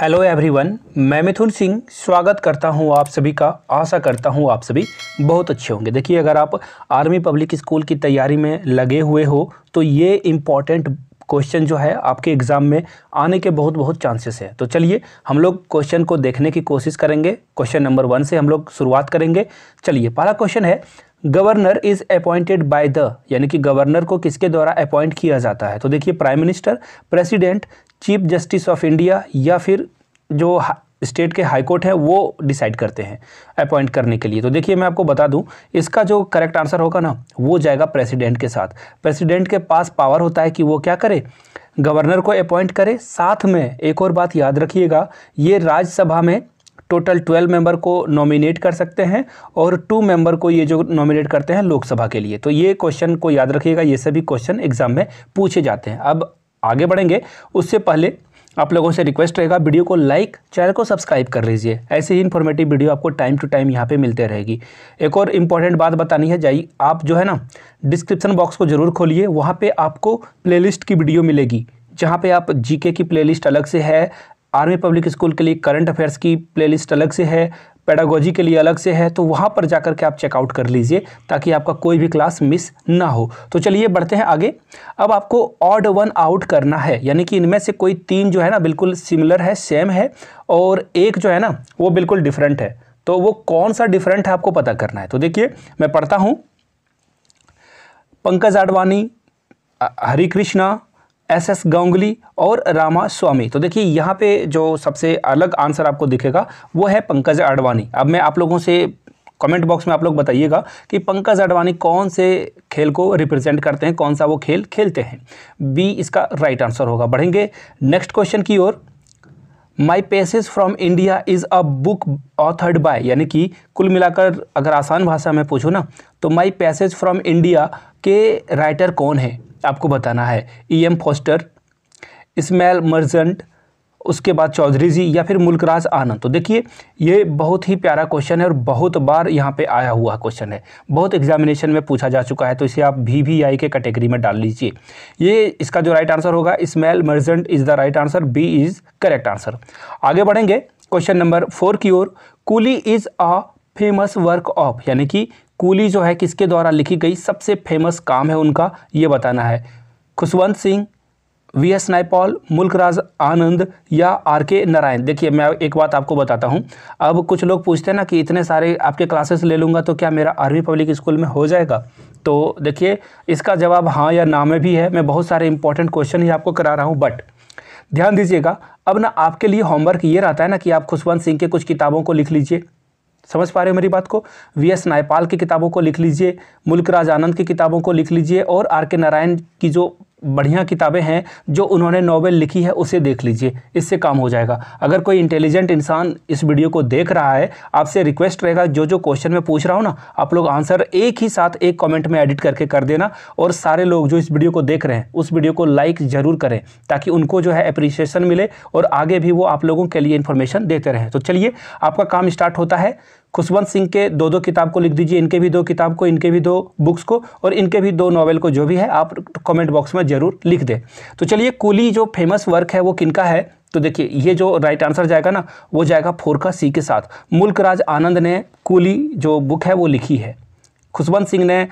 hello everyone मैं मिथुन सिंह स्वागत करता हूं आप सभी का आशा करता हूं आप सभी बहुत अच्छे होंगे देखिए अगर आप आर्मी पब्लिक स्कूल की तैयारी में लगे हुए हो तो ये इम्पॉर्टेंट क्वेश्चन जो है आपके एग्ज़ाम में आने के बहुत बहुत चांसेस है तो चलिए हम लोग क्वेश्चन को देखने की कोशिश करेंगे क्वेश्चन नंबर वन से हम लोग शुरुआत करेंगे चलिए पहला क्वेश्चन है governor is appointed by the यानी कि गवर्नर को किसके द्वारा अपॉइंट किया जाता है तो देखिए prime minister president chief justice of India या फिर जो स्टेट के हाई कोर्ट है वो डिसाइड करते हैं अपॉइंट करने के लिए तो देखिए मैं आपको बता दूं इसका जो करेक्ट आंसर होगा ना वो जाएगा प्रेसिडेंट के साथ प्रेसिडेंट के पास पावर होता है कि वो क्या करे गवर्नर को अपॉइंट करे साथ में एक और बात याद रखिएगा ये राज्यसभा में टोटल ट्वेल्व मेंबर को नॉमिनेट कर सकते हैं और टू मेंबर को ये जो नॉमिनेट करते हैं लोकसभा के लिए तो ये क्वेश्चन को याद रखिएगा ये सभी क्वेश्चन एग्जाम में पूछे जाते हैं अब आगे बढ़ेंगे उससे पहले आप लोगों से रिक्वेस्ट रहेगा वीडियो को लाइक चैनल को सब्सक्राइब कर लीजिए ऐसे ही इन्फॉर्मेटिव वीडियो आपको टाइम टू टाइम यहाँ पे मिलते रहेगी एक और इम्पॉर्टेंट बात बतानी है जाइए आप जो है ना डिस्क्रिप्शन बॉक्स को जरूर खोलिए वहाँ पे आपको प्लेलिस्ट की वीडियो मिलेगी जहाँ पे आप जी की प्ले अलग से है आर्मी पब्लिक स्कूल के लिए करंट अफेयर्स की प्लेलिस्ट अलग से है पैडागोजी के लिए अलग से है तो वहाँ पर जाकर के आप चेकआउट कर लीजिए ताकि आपका कोई भी क्लास मिस ना हो तो चलिए बढ़ते हैं आगे अब आपको ऑड वन आउट करना है यानी कि इनमें से कोई तीन जो है ना बिल्कुल सिमिलर है सेम है और एक जो है ना वो बिल्कुल डिफरेंट है तो वो कौन सा डिफरेंट है आपको पता करना है तो देखिए मैं पढ़ता हूँ पंकज आडवाणी हरी कृष्णा एस एस गांगुली और रामा स्वामी तो देखिए यहाँ पे जो सबसे अलग आंसर आपको दिखेगा वो है पंकज आडवाणी अब मैं आप लोगों से कमेंट बॉक्स में आप लोग बताइएगा कि पंकज आडवाणी कौन से खेल को रिप्रेजेंट करते हैं कौन सा वो खेल खेलते हैं बी इसका राइट आंसर होगा बढ़ेंगे नेक्स्ट क्वेश्चन की ओर my paces from India is a book authored by यानी कि कुल मिलाकर अगर आसान भाषा में पूछो ना तो माई पैसेज फ्रॉम इंडिया के राइटर कौन है आपको बताना है ई एम फोस्टर इसमैल मर्जेंट उसके बाद चौधरी जी या फिर मुल्कराज आनंद तो देखिए ये बहुत ही प्यारा क्वेश्चन है और बहुत बार यहाँ पे आया हुआ क्वेश्चन है बहुत एग्जामिनेशन में पूछा जा चुका है तो इसे आप भी वी आई के कैटेगरी में डाल लीजिए ये इसका जो राइट आंसर होगा स्मैल मर्जेंट is the right answer B is correct answer आगे बढ़ेंगे क्वेश्चन नंबर फोर की ओर Coolie is a famous work of यानी कि कूली जो है किसके द्वारा लिखी गई सबसे फेमस काम है उनका ये बताना है खुशवंत सिंह वी एस नायपॉल मुल्कराज आनंद या आर के नारायण देखिए मैं एक बात आपको बताता हूँ अब कुछ लोग पूछते हैं ना कि इतने सारे आपके क्लासेस ले लूँगा तो क्या मेरा आर्मी पब्लिक स्कूल में हो जाएगा तो देखिए इसका जवाब हाँ या ना में भी है मैं बहुत सारे इंपॉर्टेंट क्वेश्चन ही आपको करा रहा हूँ बट ध्यान दीजिएगा अब ना आपके लिए होमवर्क ये रहता है ना कि आप खुशवंत सिंह के कुछ किताबों को लिख लीजिए समझ पा रहे हो मेरी बात को वी एस नायपाल की किताबों को लिख लीजिए मुल्क राज आनंद की किताबों को लिख लीजिए और आर के नारायण की जो बढ़िया किताबें हैं जो उन्होंने नॉवेल लिखी है उसे देख लीजिए इससे काम हो जाएगा अगर कोई इंटेलिजेंट इंसान इस वीडियो को देख रहा है आपसे रिक्वेस्ट रहेगा जो जो क्वेश्चन मैं पूछ रहा हूँ ना आप लोग आंसर एक ही साथ एक कॉमेंट में एडिट करके कर देना और सारे लोग जो इस वीडियो को देख रहे हैं उस वीडियो को लाइक ज़रूर करें ताकि उनको जो है अप्रिसिएशन मिले और आगे भी वो आप लोगों के लिए इन्फॉर्मेशन देते रहें तो चलिए आपका काम स्टार्ट होता है खुशवंत सिंह के दो दो किताब को लिख दीजिए इनके भी दो किताब को इनके भी दो बुक्स को और इनके भी दो नॉवल को जो भी है आप कमेंट बॉक्स में ज़रूर लिख दें तो चलिए कुली जो फेमस वर्क है वो किनका है तो देखिए ये जो राइट आंसर जाएगा ना वो जाएगा फोर का सी के साथ मुल्क आनंद ने कुली जो बुक है वो लिखी है खुशवंत सिंह ने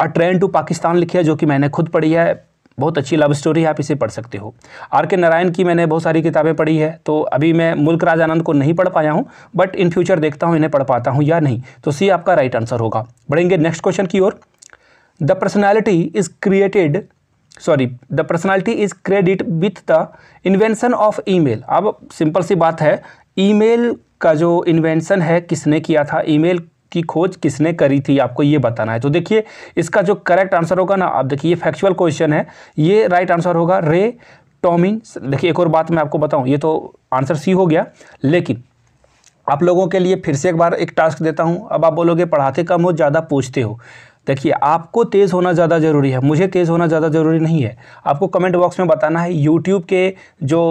अ ट्रेन टू पाकिस्तान लिखी है जो कि मैंने खुद पढ़ी है बहुत अच्छी लव स्टोरी है आप इसे पढ़ सकते हो आर के नारायण की मैंने बहुत सारी किताबें पढ़ी है तो अभी मैं मुल्क राज आनंद को नहीं पढ़ पाया हूँ बट इन फ्यूचर देखता हूँ इन्हें पढ़ पाता हूँ या नहीं तो सी आपका राइट आंसर होगा बढ़ेंगे नेक्स्ट क्वेश्चन की ओर the personality is created sorry the personality is credit with the invention of mail अब सिंपल सी बात है मेल का जो इन्वेंसन है किसने किया था मेल की खोज किसने करी थी आपको ये बताना है तो देखिए इसका जो करेक्ट आंसर होगा ना आप देखिए ये फैक्चुअल क्वेश्चन है ये राइट आंसर होगा रे टॉमिन देखिए एक और बात मैं आपको बताऊँ ये तो आंसर सी हो गया लेकिन आप लोगों के लिए फिर से एक बार एक टास्क देता हूं अब आप बोलोगे पढ़ाते कम हो ज़्यादा पूछते हो देखिए आपको तेज़ होना ज़्यादा ज़रूरी है मुझे तेज़ होना ज़्यादा ज़रूरी नहीं है आपको कमेंट बॉक्स में बताना है यूट्यूब के जो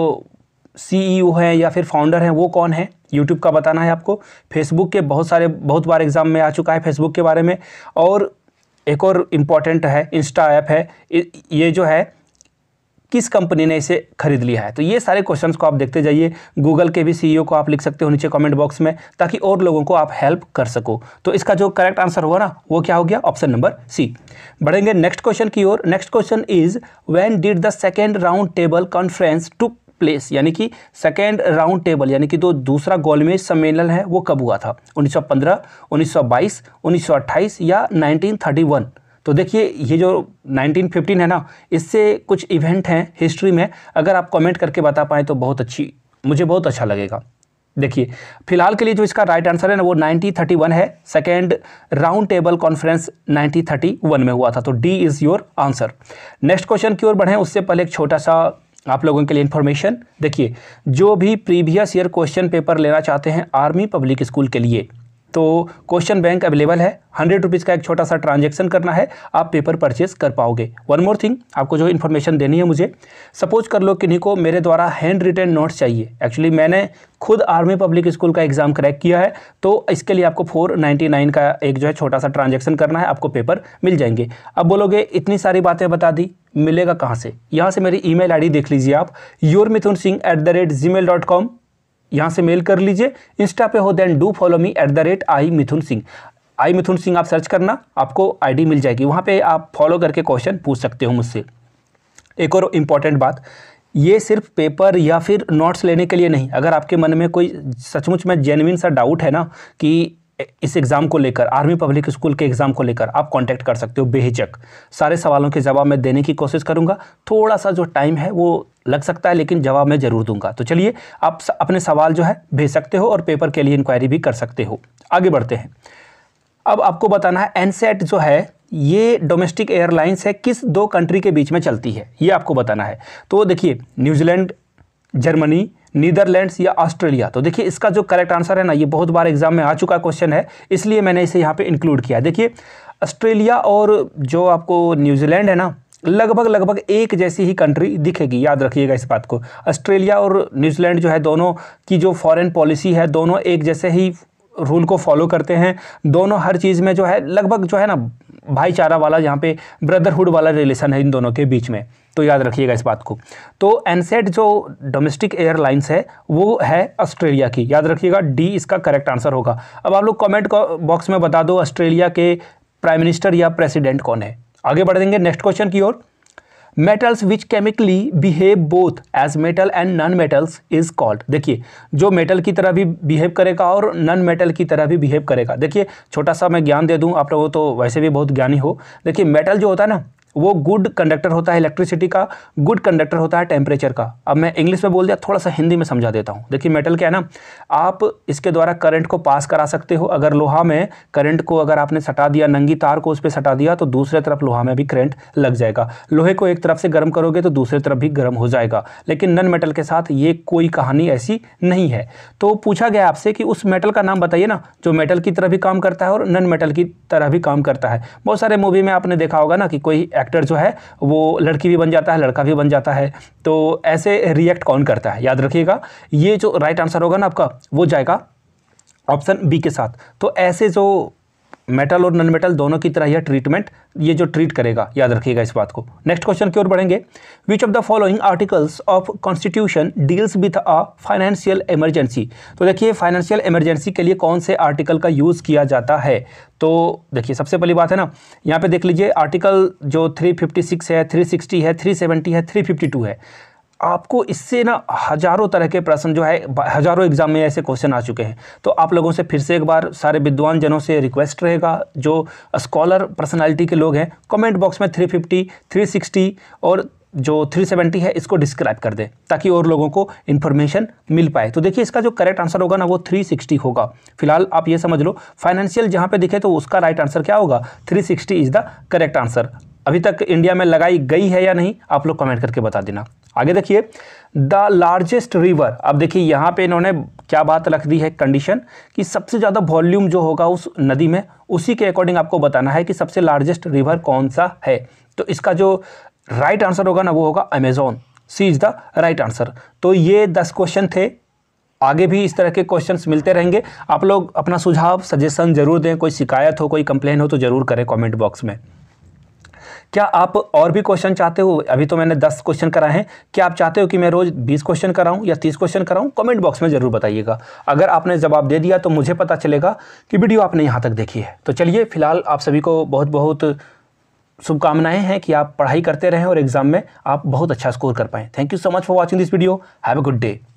सीईओ हैं या फिर फाउंडर हैं वो कौन है यूट्यूब का बताना है आपको फेसबुक के बहुत सारे बहुत बार एग्ज़ाम में आ चुका है फेसबुक के बारे में और एक और इम्पॉर्टेंट है इंस्टा ऐप है ये जो है किस कंपनी ने इसे खरीद लिया है तो ये सारे क्वेश्चंस को आप देखते जाइए गूगल के भी सीईओ को आप लिख सकते हो नीचे कमेंट बॉक्स में ताकि और लोगों को आप हेल्प कर सको तो इसका जो करेक्ट आंसर होगा ना वो क्या हो गया ऑप्शन नंबर सी बढ़ेंगे नेक्स्ट क्वेश्चन की ओर next question is when did the second round table conference to place यानी कि सेकेंड राउंड टेबल यानी कि जो दूसरा गोलमेज सम्मेलन है वो कब हुआ था 1915, 1922, 1928 या 1931 तो देखिए ये जो 1915 है ना इससे कुछ इवेंट हैं हिस्ट्री में अगर आप कमेंट करके बता पाएँ तो बहुत अच्छी मुझे बहुत अच्छा लगेगा देखिए फिलहाल के लिए जो इसका राइट आंसर है ना वो 1931 है सेकेंड राउंड टेबल कॉन्फ्रेंस 1931 में हुआ था तो D is your answer next question की ओर बढ़ें उससे पहले एक छोटा सा आप लोगों के लिए इन्फॉर्मेशन देखिए जो भी प्रीवियस ईयर क्वेश्चन पेपर लेना चाहते हैं आर्मी पब्लिक स्कूल के लिए तो क्वेश्चन बैंक अवेलेबल है हंड्रेड रुपीज़ का एक छोटा सा ट्रांजेक्शन करना है आप पेपर परचेज कर पाओगे वन मोर थिंग आपको जो इन्फॉर्मेशन देनी है मुझे सपोज कर लो किन्हीं को मेरे द्वारा हैंड रिटर्न नोट्स चाहिए एक्चुअली मैंने खुद आर्मी पब्लिक स्कूल का एग्ज़ाम क्रैक किया है तो इसके लिए आपको फोर का एक जो है छोटा सा ट्रांजेक्शन करना है आपको पेपर मिल जाएंगे अब बोलोगे इतनी सारी बातें बता दी मिलेगा कहाँ से यहाँ से मेरी ई मेल देख लीजिए आप your Mithun Singh at the rate G mail dot com यहाँ से मेल कर लीजिए इंस्टा पे हो then do follow me at the rate I Mithun Singh I Mithun Singh आप सर्च करना आपको आईडी मिल जाएगी वहाँ पे आप फॉलो करके क्वेश्चन पूछ सकते हो मुझसे एक और इम्पॉर्टेंट बात ये सिर्फ पेपर या फिर नोट्स लेने के लिए नहीं अगर आपके मन में कोई सचमुच में जेनविन सा डाउट है ना कि इस एग्ज़ाम को लेकर आर्मी पब्लिक स्कूल के एग्ज़ाम को लेकर आप कांटेक्ट कर सकते हो बेहिचक सारे सवालों के जवाब मैं देने की कोशिश करूंगा थोड़ा सा जो टाइम है वो लग सकता है लेकिन जवाब मैं ज़रूर दूंगा तो चलिए आप अपने सवाल जो है भेज सकते हो और पेपर के लिए इंक्वायरी भी कर सकते हो आगे बढ़ते हैं अब आपको बताना है एनसेट जो है ये डोमेस्टिक एयरलाइंस है किस दो कंट्री के बीच में चलती है ये आपको बताना है तो देखिए न्यूजीलैंड जर्मनी नीदरलैंड्स या ऑस्ट्रेलिया तो देखिए इसका जो करेक्ट आंसर है ना ये बहुत बार एग्जाम में आ चुका क्वेश्चन है इसलिए मैंने इसे यहाँ पे इंक्लूड किया देखिए ऑस्ट्रेलिया और जो आपको न्यूजीलैंड है ना लगभग लगभग एक जैसी ही कंट्री दिखेगी याद रखिएगा इस बात को ऑस्ट्रेलिया और न्यूजीलैंड जो है दोनों की जो फॉरेन पॉलिसी है दोनों एक जैसे ही रूल को फॉलो करते हैं दोनों हर चीज़ में जो है लगभग जो है ना भाईचारा वाला यहाँ पे ब्रदरहुड वाला रिलेशन है इन दोनों के बीच में तो याद रखिएगा इस बात को तो एनसेट जो डोमेस्टिक एयरलाइंस है वो है ऑस्ट्रेलिया की याद रखिएगा डी इसका करेक्ट आंसर होगा अब आप लोग कॉमेंट बॉक्स में बता दो ऑस्ट्रेलिया के प्राइम मिनिस्टर या प्रेसिडेंट कौन है आगे बढ़ देंगे नेक्स्ट क्वेश्चन की ओर metals which chemically behave both as metal and non metals is called देखिए जो मेटल की तरह भी बिहेव करेगा और नॉन मेटल की तरह भी बिहेव करेगा देखिए छोटा सा मैं ज्ञान दे दूँ आप लोगों तो वैसे भी बहुत ज्ञानी हो देखिए मेटल जो होता है ना वो गुड कंडक्टर होता है इलेक्ट्रिसिटी का गुड कंडक्टर होता है टेम्परेचर का अब मैं इंग्लिश में बोल दिया थोड़ा सा हिंदी में समझा देता हूँ देखिए मेटल क्या है ना आप इसके द्वारा करंट को पास करा सकते हो अगर लोहा में करंट को अगर आपने सटा दिया नंगी तार को उस पर सटा दिया तो दूसरे तरफ लोहा में भी करंट लग जाएगा लोहे को एक तरफ से गर्म करोगे तो दूसरे तरफ भी गर्म हो जाएगा लेकिन नन मेटल के साथ ये कोई कहानी ऐसी नहीं है तो पूछा गया आपसे कि उस मेटल का नाम बताइए ना जो मेटल की तरह भी काम करता है और नन मेटल की तरह भी काम करता है बहुत सारे मूवी में आपने देखा होगा ना कि कोई एक्टर जो है वो लड़की भी बन जाता है लड़का भी बन जाता है तो ऐसे रिएक्ट कौन करता है याद रखिएगा ये जो राइट आंसर होगा ना आपका वो जाएगा ऑप्शन बी के साथ तो ऐसे जो मेटल और नॉन मेटल दोनों की तरह यह ट्रीटमेंट ये जो ट्रीट करेगा याद रखिएगा इस बात को नेक्स्ट क्वेश्चन की ओर बढ़ेंगे which of the following articles of constitution deals with a financial emergency तो देखिए फाइनेंशियल इमरजेंसी के लिए कौन से आर्टिकल का यूज़ किया जाता है तो देखिए सबसे पहली बात है ना यहाँ पे देख लीजिए आर्टिकल जो 356 है 360 है 370 है 352 है आपको इससे ना हज़ारों तरह के प्रश्न जो है हज़ारों एग्ज़ाम में ऐसे क्वेश्चन आ चुके हैं तो आप लोगों से फिर से एक बार सारे विद्वान जनों से रिक्वेस्ट रहेगा जो स्कॉलर पर्सनालिटी के लोग हैं कमेंट बॉक्स में 350, 360 और जो 370 है इसको डिस्क्राइब कर दें ताकि और लोगों को इन्फॉर्मेशन मिल पाए तो देखिए इसका जो करेक्ट आंसर होगा ना वो 360 होगा फिलहाल आप ये समझ लो फाइनेंशियल जहाँ पे दिखे तो उसका राइट आंसर क्या होगा 360 इज़ द करेक्ट आंसर अभी तक इंडिया में लगाई गई है या नहीं आप लोग कमेंट करके बता देना आगे देखिए द लार्जेस्ट रिवर अब देखिए यहाँ पे इन्होंने क्या बात रख दी है कंडीशन कि सबसे ज़्यादा वॉल्यूम जो होगा उस नदी में उसी के अकॉर्डिंग आपको बताना है कि सबसे लार्जेस्ट रिवर कौन सा है तो इसका जो राइट आंसर होगा ना वो होगा Amazon C is the right answer तो ये दस क्वेश्चन थे आगे भी इस तरह के क्वेश्चंस मिलते रहेंगे आप लोग अपना सुझाव सजेशन जरूर दें कोई शिकायत हो कोई कंप्लेन हो तो ज़रूर करें कमेंट बॉक्स में क्या आप और भी क्वेश्चन चाहते हो अभी तो मैंने दस क्वेश्चन कराए हैं क्या आप चाहते हो कि मैं रोज़ बीस क्वेश्चन कराऊँ या तीस क्वेश्चन कराऊँ कमेंट बॉक्स में ज़रूर बताइएगा अगर आपने जवाब दे दिया तो मुझे पता चलेगा कि वीडियो आपने यहाँ तक देखी है तो चलिए फिलहाल आप सभी को बहुत बहुत शुभकामनाएं हैं कि आप पढ़ाई करते रहें और एग्ज़ाम में आप बहुत अच्छा स्कोर कर पाएँ thank you so much for watching this video have a good day